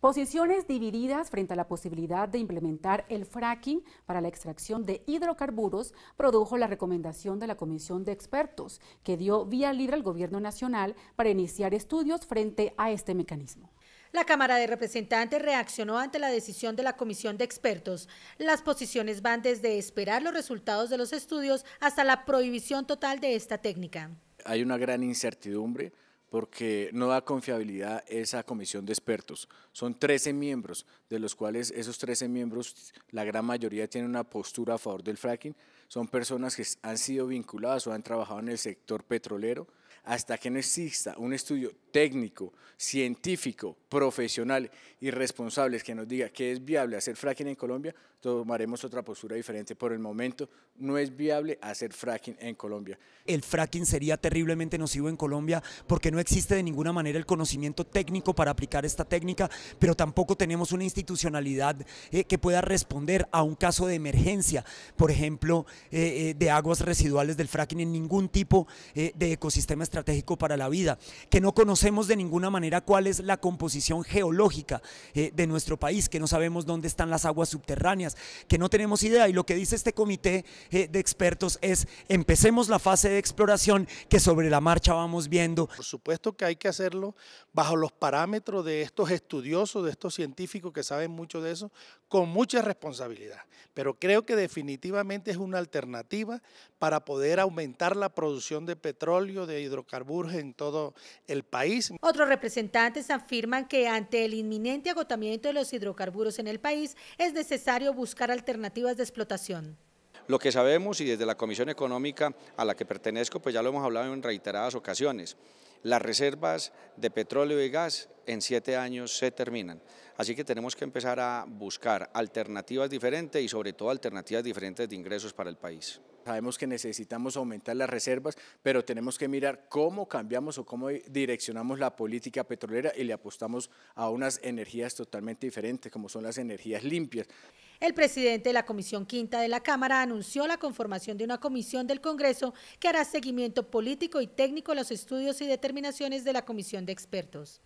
Posiciones divididas frente a la posibilidad de implementar el fracking para la extracción de hidrocarburos produjo la recomendación de la Comisión de Expertos, que dio vía libre al Gobierno Nacional para iniciar estudios frente a este mecanismo. La Cámara de Representantes reaccionó ante la decisión de la Comisión de Expertos. Las posiciones van desde esperar los resultados de los estudios hasta la prohibición total de esta técnica. Hay una gran incertidumbre porque no da confiabilidad esa comisión de expertos. Son 13 miembros, de los cuales esos 13 miembros, la gran mayoría tienen una postura a favor del fracking. Son personas que han sido vinculadas o han trabajado en el sector petrolero. Hasta que no exista un estudio técnico, científico, profesional y responsable que nos diga que es viable hacer fracking en Colombia, tomaremos otra postura diferente. Por el momento no es viable hacer fracking en Colombia. El fracking sería terriblemente nocivo en Colombia porque no existe de ninguna manera el conocimiento técnico para aplicar esta técnica, pero tampoco tenemos una institucionalidad eh, que pueda responder a un caso de emergencia, por ejemplo, eh, eh, de aguas residuales del fracking en ningún tipo de ecosistema estratégico para la vida, que no conocemos de ninguna manera cuál es la composición geológica eh, de nuestro país, que no sabemos dónde están las aguas subterráneas, que no tenemos idea. Y lo que dice este comité eh, de expertos es empecemos la fase de exploración que sobre la marcha vamos viendo. Por supuesto que hay que hacerlo bajo los parámetros de estos estudiosos, de estos científicos que saben mucho de eso, con mucha responsabilidad. Pero creo que definitivamente es una alternativa para poder aumentar la producción de petróleo, de hidrocarburos en todo el país otros representantes afirman que ante el inminente agotamiento de los hidrocarburos en el país es necesario buscar alternativas de explotación. Lo que sabemos y desde la Comisión Económica a la que pertenezco, pues ya lo hemos hablado en reiteradas ocasiones, las reservas de petróleo y gas en siete años se terminan. Así que tenemos que empezar a buscar alternativas diferentes y sobre todo alternativas diferentes de ingresos para el país. Sabemos que necesitamos aumentar las reservas, pero tenemos que mirar cómo cambiamos o cómo direccionamos la política petrolera y le apostamos a unas energías totalmente diferentes, como son las energías limpias. El presidente de la Comisión Quinta de la Cámara anunció la conformación de una comisión del Congreso que hará seguimiento político y técnico a los estudios y determinaciones de la Comisión de Expertos.